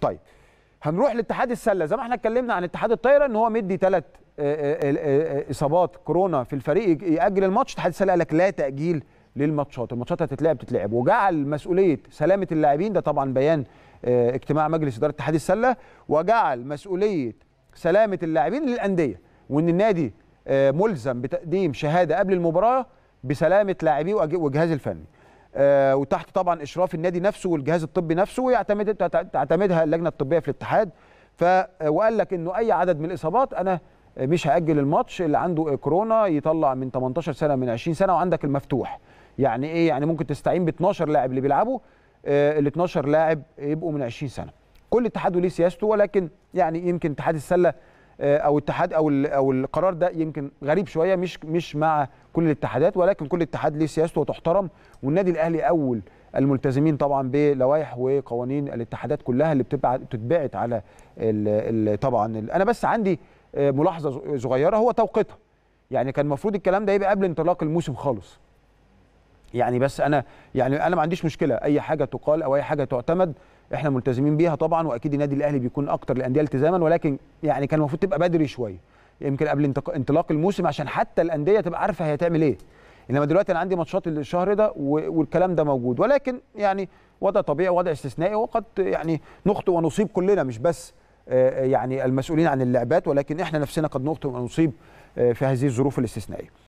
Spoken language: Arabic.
طيب هنروح لاتحاد السله زي ما احنا اتكلمنا عن اتحاد الطايره ان هو مدي ثلاث آه، آه، آه، اصابات كورونا في الفريق ياجل الماتش اتحاد السله قال لك لا تاجيل للماتشات الماتشات هتتلعب تتلعب وجعل مسؤوليه سلامه اللاعبين ده طبعا بيان اجتماع مجلس اداره اتحاد السله وجعل مسؤوليه سلامه اللاعبين للانديه وان النادي ملزم بتقديم شهاده قبل المباراه بسلامه لاعبيه وجهاز الفني آه، وتحت طبعا اشراف النادي نفسه والجهاز الطبي نفسه ويعتمد تعتمدها اللجنه الطبيه في الاتحاد ف وقال لك انه اي عدد من الاصابات انا مش هاجل الماتش اللي عنده كورونا يطلع من 18 سنه من 20 سنه وعندك المفتوح يعني ايه يعني ممكن تستعين ب 12 لاعب اللي بيلعبوا آه، ال 12 لاعب يبقوا من 20 سنه كل اتحاد وليه سياسته ولكن يعني يمكن اتحاد السله آه، او اتحاد او او القرار ده يمكن غريب شويه مش مش مع كل الاتحادات ولكن كل اتحاد ليه سياسته وتحترم والنادي الاهلي اول الملتزمين طبعا بلوائح وقوانين الاتحادات كلها اللي بتبعت بتتبعت على طبعا انا بس عندي آه، ملاحظه صغيره هو توقيتها يعني كان المفروض الكلام ده يبقى قبل انطلاق الموسم خالص يعني بس انا يعني انا ما عنديش مشكله اي حاجه تقال او اي حاجه تعتمد احنا ملتزمين بيها طبعا واكيد النادي الاهلي بيكون اكتر الانديه التزاما ولكن يعني كان المفروض تبقى بدري شويه يمكن قبل انطلاق الموسم عشان حتى الانديه تبقى عارفه هي تعمل ايه انما دلوقتي انا عندي ماتشات الشهر ده والكلام ده موجود ولكن يعني وضع طبيعي وضع استثنائي وقد يعني نخطئ ونصيب كلنا مش بس آه، آه، يعني المسؤولين عن اللعبات ولكن احنا نفسنا قد نخطئ ونصيب آه، في هذه الظروف الاستثنائيه